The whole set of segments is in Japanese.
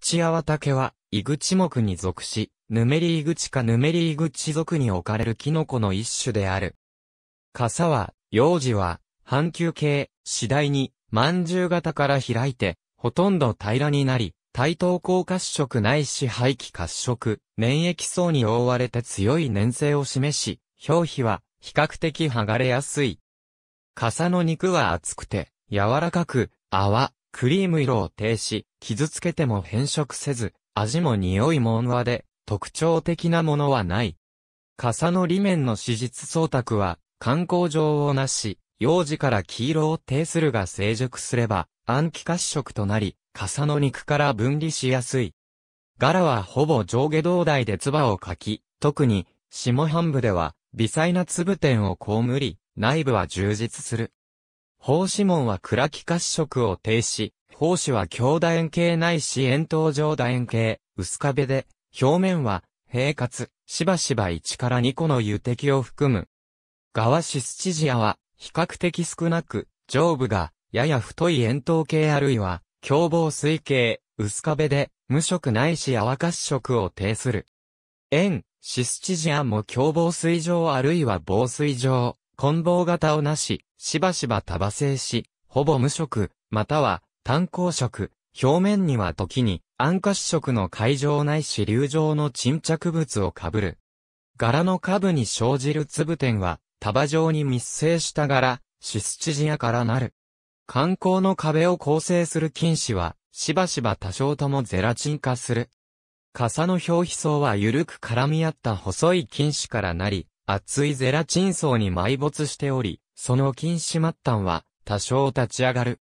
父屋竹は、イグチ目に属し、ヌメリイグチかヌメリイグチ属に置かれるキノコの一種である。傘は、幼児は、半球形、次第に、饅頭型から開いて、ほとんど平らになり、対等高褐色ないし排気褐色、粘液層に覆われて強い粘性を示し、表皮は比較的剥がれやすい。傘の肉は厚くて、柔らかく、泡、クリーム色を呈し、傷つけても変色せず、味も匂いも温和で、特徴的なものはない。傘の裏面の史実装卓は、観光上をなし、幼児から黄色を呈するが成熟すれば、暗記褐色となり、傘の肉から分離しやすい。柄はほぼ上下胴体で唾をかき、特に、下半部では、微細な粒点を被り、内部は充実する。法師門は暗き褐色を停止、法師は強楕円形ないし円筒状楕円形、薄壁で、表面は、平滑、しばしば1から2個の油滴を含む。側シスチジアは、比較的少なく、上部が、やや太い円筒形あるいは、凶暴水形、薄壁で、無色ないし泡褐色を呈する。円、シスチジアも凶暴水上あるいは防水上。棍棒型をなし、しばしば多馬性し、ほぼ無色、または単光色、表面には時に暗化色の海上ないし流状の沈着物を被る。柄の下部に生じる粒点は、束状に密生した柄、シスチジアからなる。観光の壁を構成する菌糸は、しばしば多少ともゼラチン化する。傘の表皮層は緩く絡み合った細い菌糸からなり、厚いゼラチン層に埋没しており、その菌糸末端は多少立ち上がる。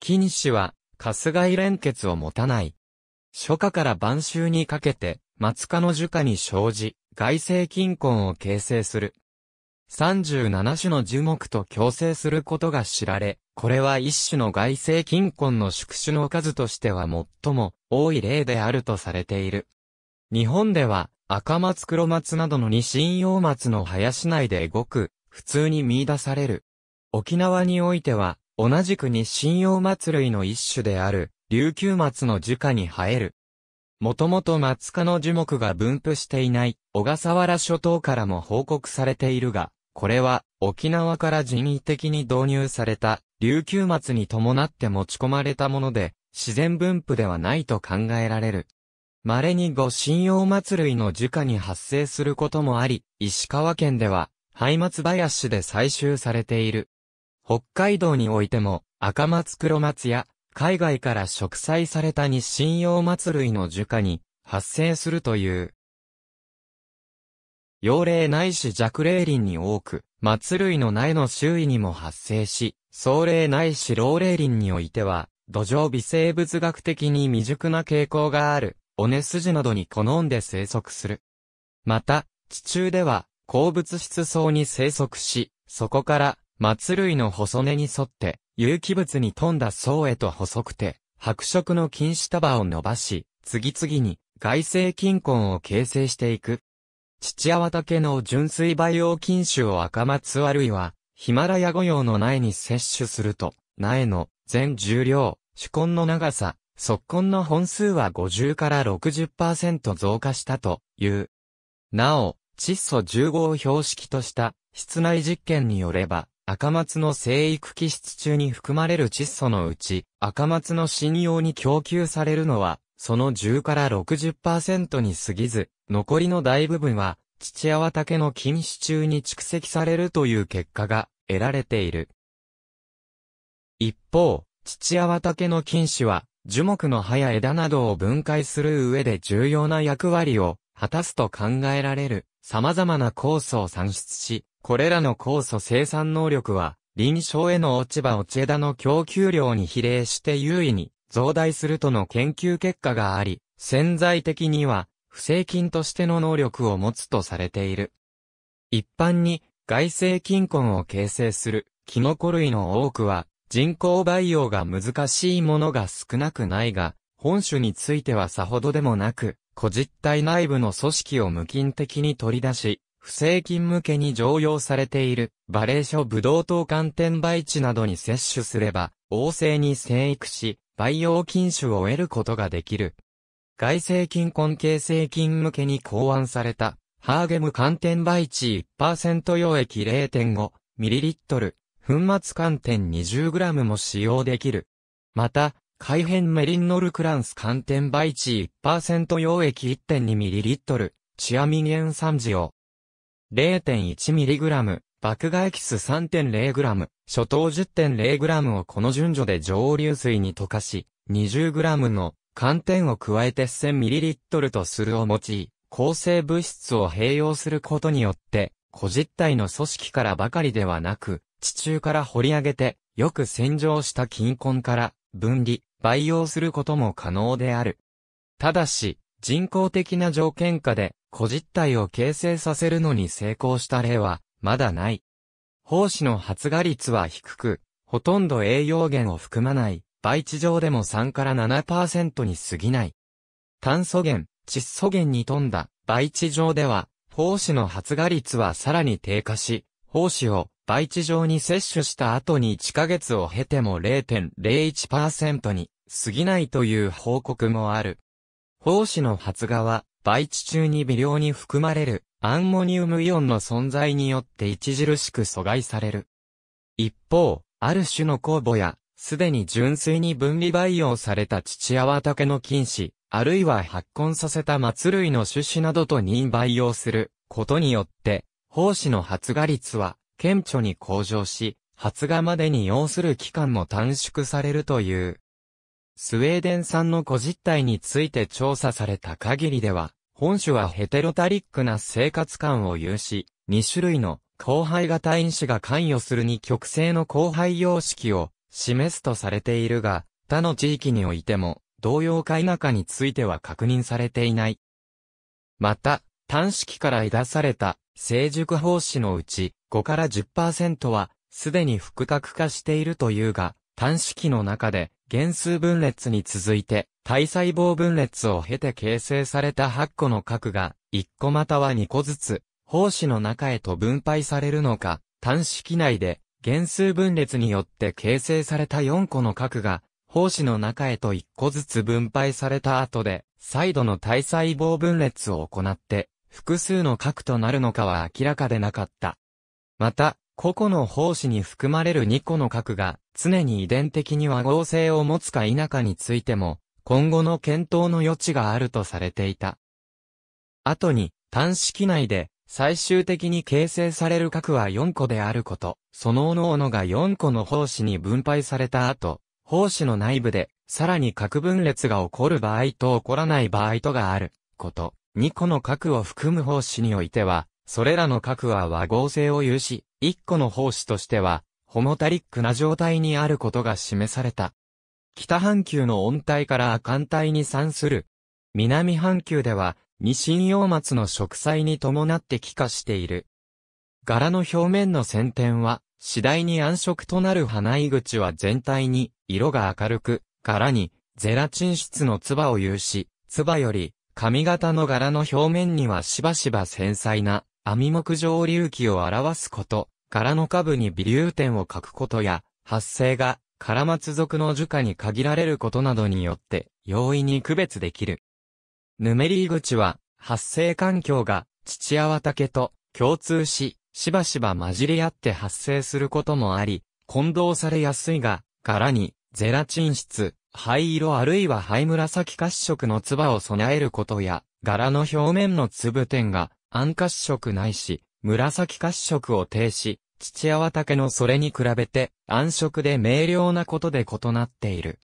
菌糸は、カスガイ連結を持たない。初夏から晩秋にかけて、松科の樹下に生じ、外生菌根を形成する。37種の樹木と共生することが知られ、これは一種の外生菌根の宿主の数としては最も多い例であるとされている。日本では赤松黒松などの二神葉松の林内でごく、普通に見出される。沖縄においては、同じく日神葉松類の一種である、琉球松の樹下に生える。もともと松科の樹木が分布していない小笠原諸島からも報告されているが、これは沖縄から人為的に導入された琉球松に伴って持ち込まれたもので、自然分布ではないと考えられる。稀に御神謡祭りの樹下に発生することもあり、石川県では、ハ松林で採集されている。北海道においても、赤松黒松や、海外から植栽された日神謡祭りの樹下に、発生するという。幼霊ないし弱霊林に多く、祭りの苗の周囲にも発生し、壮霊ないし老霊林においては、土壌微生物学的に未熟な傾向がある。尾根筋などに好んで生息する。また、地中では、鉱物質層に生息し、そこから、末類の細根に沿って、有機物に富んだ層へと細くて、白色の菌糸束を伸ばし、次々に外生菌根を形成していく。父泡竹の純粋培養菌種を赤松あるいは、ヒマラヤ御用の苗に摂取すると、苗の全重量、主根の長さ、速根の本数は50から60%増加したという。なお、窒素15を標識とした室内実験によれば、赤松の生育気質中に含まれる窒素のうち、赤松の信用に供給されるのは、その10から60%に過ぎず、残りの大部分は、父泡竹の菌糸中に蓄積されるという結果が得られている。一方、父泡竹の菌糸は、樹木の葉や枝などを分解する上で重要な役割を果たすと考えられる様々な酵素を産出し、これらの酵素生産能力は臨床への落ち葉落ち枝の供給量に比例して優位に増大するとの研究結果があり、潜在的には不正菌としての能力を持つとされている。一般に外性菌根を形成するキノコ類の多くは人工培養が難しいものが少なくないが、本種についてはさほどでもなく、個実体内部の組織を無菌的に取り出し、不正菌向けに常用されている、バレーショブドウ糖寒天培地などに摂取すれば、旺盛に生育し、培養菌種を得ることができる。外生菌根形成菌向けに考案された、ハーゲム寒天培地1%溶液 0.5ml、粉末寒天 20g も使用できる。また、改変メリンノルクランス寒天培地1%溶液 1.2ml、チアミニエン塩酸塩。0.1mg、爆芽エキス 3.0g、初等 10.0g をこの順序で蒸留水に溶かし、20g の寒天を加えて 1000ml とするを用い、構成物質を併用することによって、個実体の組織からばかりではなく、地中から掘り上げて、よく洗浄した金根から分離、培養することも可能である。ただし、人工的な条件下で、個実体を形成させるのに成功した例は、まだない。胞子の発芽率は低く、ほとんど栄養源を含まない、培地上でも3から7%に過ぎない。炭素源、窒素源に富んだ、培地上では、胞子の発芽率はさらに低下し、胞子を培地上に摂取した後に1ヶ月を経ても0.01%に過ぎないという報告もある。胞子の発芽は培地中に微量に含まれるアンモニウムイオンの存在によって著しく阻害される。一方、ある種の酵母や、すでに純粋に分離培養された父や畑の菌糸、あるいは発根させた末類の種子などと認培養することによって、胞子の発芽率は顕著に向上し、発芽までに要する期間も短縮されるという。スウェーデン産の個実体について調査された限りでは、本種はヘテロタリックな生活感を有し、2種類の後輩型因子が関与する二極性の後輩様式を示すとされているが、他の地域においても同様か否かについては確認されていない。また、単式から枝された成熟胞子のうち5から10%はすでに複核化しているというが、単子期の中で原数分裂に続いて体細胞分裂を経て形成された8個の核が1個または2個ずつ胞子の中へと分配されるのか、単子期内で原数分裂によって形成された4個の核が胞子の中へと1個ずつ分配された後で再度の体細胞分裂を行って複数の核となるのかは明らかでなかった。また、個々の胞子に含まれる2個の核が常に遺伝的に和合性を持つか否かについても、今後の検討の余地があるとされていた。後に、端式内で最終的に形成される核は4個であること、その各々が4個の胞子に分配された後、胞子の内部で、さらに核分裂が起こる場合と起こらない場合とがある、こと。2個の核を含む方子においては、それらの核は和合性を有し、1個の方子としては、ホモタリックな状態にあることが示された。北半球の温帯から亜寒帯に産する。南半球では、二神葉松の植栽に伴って帰化している。柄の表面の先天は、次第に暗色となる花井口は全体に、色が明るく、柄に、ゼラチン質の唾を有し、唾より、髪型の柄の表面にはしばしば繊細な網目状隆起を表すこと、柄の下部に微粒点を書くことや、発生が、カ松属の樹下に限られることなどによって容易に区別できる。ヌメリー口は、発生環境が、父屋畑と共通し、しばしば混じり合って発生することもあり、混同されやすいが、柄に、ゼラチン質、灰色あるいは灰紫褐色の唾を備えることや、柄の表面の粒点が暗褐色ないし、紫褐色を呈し、土屋畑のそれに比べて暗色で明瞭なことで異なっている。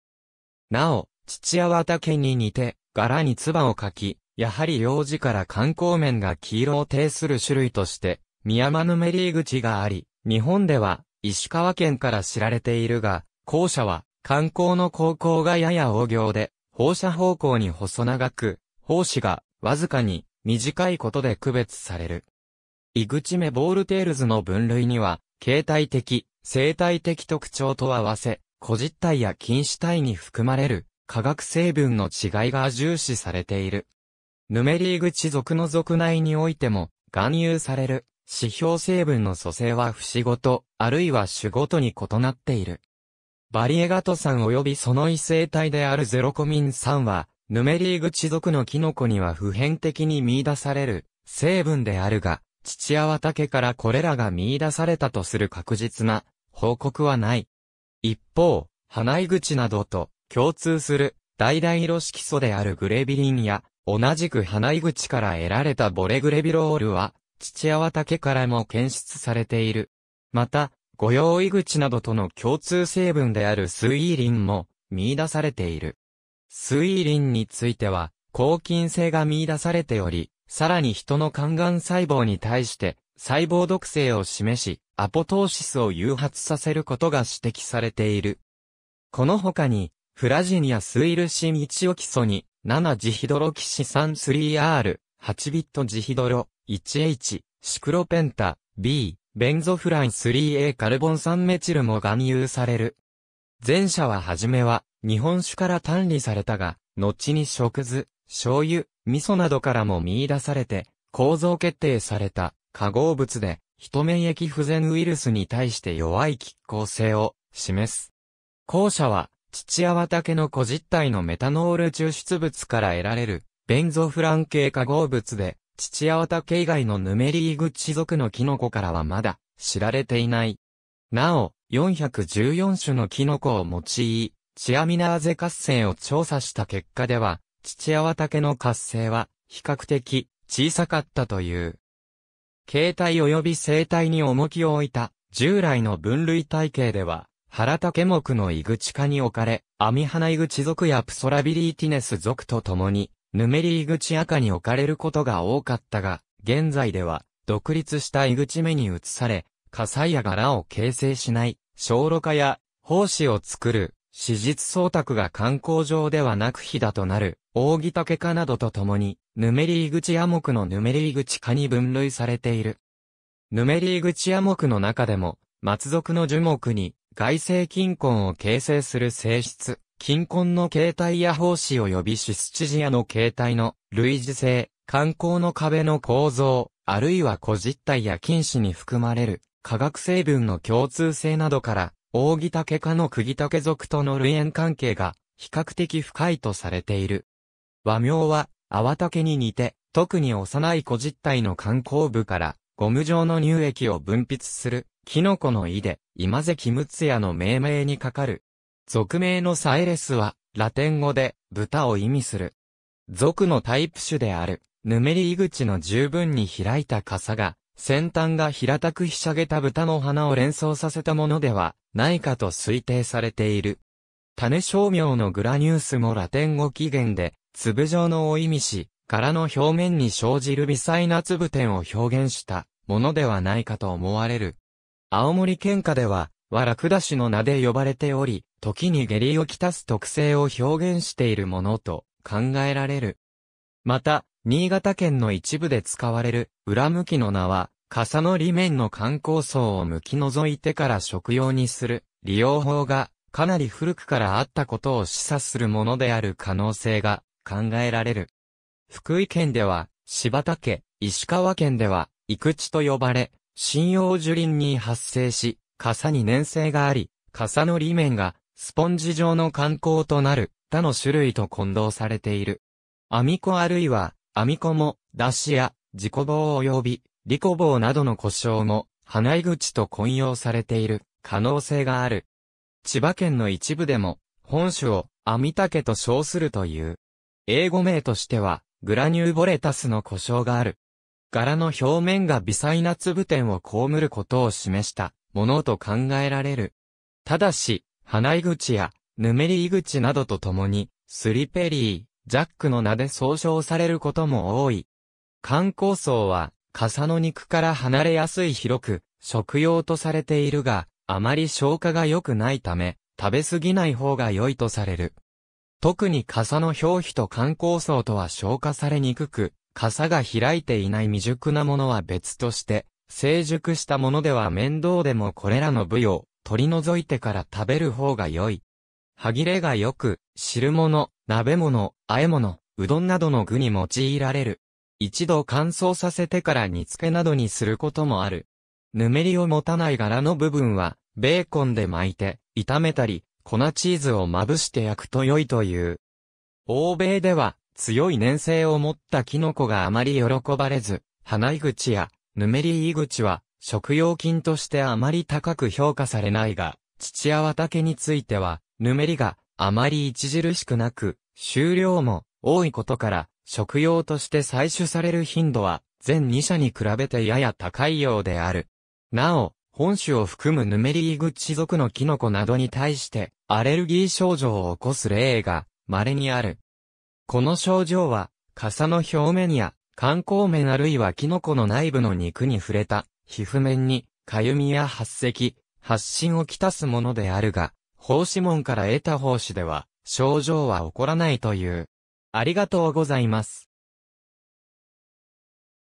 なお、土屋畑に似て、柄に唾をかき、やはり幼児から観光面が黄色を呈する種類として、宮間ヌメリー口があり、日本では石川県から知られているが、後者は観光の高校がやや大行で、放射方向に細長く、胞子がわずかに短いことで区別される。イグチメボールテールズの分類には、形態的、生態的特徴と合わせ、個実体や菌糸体に含まれる化学成分の違いが重視されている。ヌメリーグチ属の属内においても、含有される指標成分の組成は不ごと、あるいは種ごとに異なっている。バリエガトさん及びその異性体であるゼロコミン酸は、ヌメリーグ地族のキノコには普遍的に見出される成分であるが、父タケからこれらが見出されたとする確実な報告はない。一方、花井口などと共通する大々色色素であるグレビリンや、同じく花井口から得られたボレグレビロールは、父タケからも検出されている。また、御用意口などとの共通成分である水位林も見出されている。水位林については、抗菌性が見出されており、さらに人の肝がん細胞に対して細胞毒性を示し、アポトーシスを誘発させることが指摘されている。この他に、フラジニアスイルシン1オキソに、7ジヒドロキシ酸 3R、8ビットジヒドロ、1H、シクロペンタ、B、ベンゾフラン 3A カルボン酸メチルも含有される。前者ははじめは、日本酒から単理されたが、後に食図、醤油、味噌などからも見出されて、構造決定された化合物で、人免疫不全ウイルスに対して弱い拮抗性を示す。後者は、父や畑の個実体のメタノール抽出物から得られる、ベンゾフラン系化合物で、父青竹以外のヌメリーグチ族のキノコからはまだ知られていない。なお、414種のキノコを用い、チアミナーゼ活性を調査した結果では、父青竹の活性は比較的小さかったという。形態及び生態に重きを置いた従来の分類体系では、原竹目のイグチ科に置かれ、アミハナイグチ属やプソラビリーティネス属と共に、ヌメリ井口赤に置かれることが多かったが、現在では、独立した井口目に移され、火災や柄を形成しない、小炉化や、奉仕を作る、史実創託が観光上ではなく飛騨となる、扇竹化などとともに、ヌメリー口野木のヌメリー口化に分類されている。ヌメリー口野木の中でも、松属の樹木に、外星金根を形成する性質、近婚の形態や奉仕及びシスチジアの形態の類似性、観光の壁の構造、あるいは古実体や菌糸に含まれる化学成分の共通性などから、大木竹科の釘竹属との類縁関係が比較的深いとされている。和名は、泡竹に似て、特に幼い古実体の観光部から、ゴム状の乳液を分泌する、キノコの胃で、今関ム也の命名にかかる、俗名のサエレスは、ラテン語で、豚を意味する。俗のタイプ種である、ヌメリイグチの十分に開いた傘が、先端が平たくひしゃげた豚の鼻を連想させたものでは、ないかと推定されている。種商名のグラニュースもラテン語起源で、粒状のを意味し、殻の表面に生じる微細な粒点を表現したものではないかと思われる。青森県下では、はラクダ種の名で呼ばれており、時に下痢をきたす特性を表現しているものと考えられる。また、新潟県の一部で使われる裏向きの名は、傘の裏面の観光層を向き除いてから食用にする利用法がかなり古くからあったことを示唆するものである可能性が考えられる。福井県では、柴田家、石川県では、育地と呼ばれ、針葉樹林に発生し、傘に粘性があり、傘の裏面がスポンジ状の観光となる、他の種類と混同されている。アミコあるいは、アミコも、ダシや、自己棒及び、リコ棒などの故障も、花井口と混用されている、可能性がある。千葉県の一部でも、本種を、アミタケと称するという。英語名としては、グラニューボレタスの故障がある。柄の表面が微細な粒点を被ることを示したものと考えられる。ただし、花井口や、ぬめり井口などと共に、スリペリー、ジャックの名で総称されることも多い。観光層は、傘の肉から離れやすい広く、食用とされているが、あまり消化が良くないため、食べ過ぎない方が良いとされる。特に傘の表皮と観光層とは消化されにくく、傘が開いていない未熟なものは別として、成熟したものでは面倒でもこれらの舞踊、取り除いてから食べる方が良い。歯切れが良く、汁物、鍋物、和え物、うどんなどの具に用いられる。一度乾燥させてから煮付けなどにすることもある。ぬめりを持たない柄の部分は、ベーコンで巻いて、炒めたり、粉チーズをまぶして焼くと良いという。欧米では、強い粘性を持ったキノコがあまり喜ばれず、花井口や、ぬめり井口は、食用菌としてあまり高く評価されないが、土屋畑については、ぬめりがあまり著しくなく、収量も多いことから、食用として採取される頻度は、全2社に比べてやや高いようである。なお、本種を含むヌメリーグチ属のキノコなどに対して、アレルギー症状を起こす例が、稀にある。この症状は、傘の表面や、観光面あるいはキノコの内部の肉に触れた皮膚面に、かゆみや発石、発疹をきたすものであるが、放師門から得た胞子では、症状は起こらないという。ありがとうございます。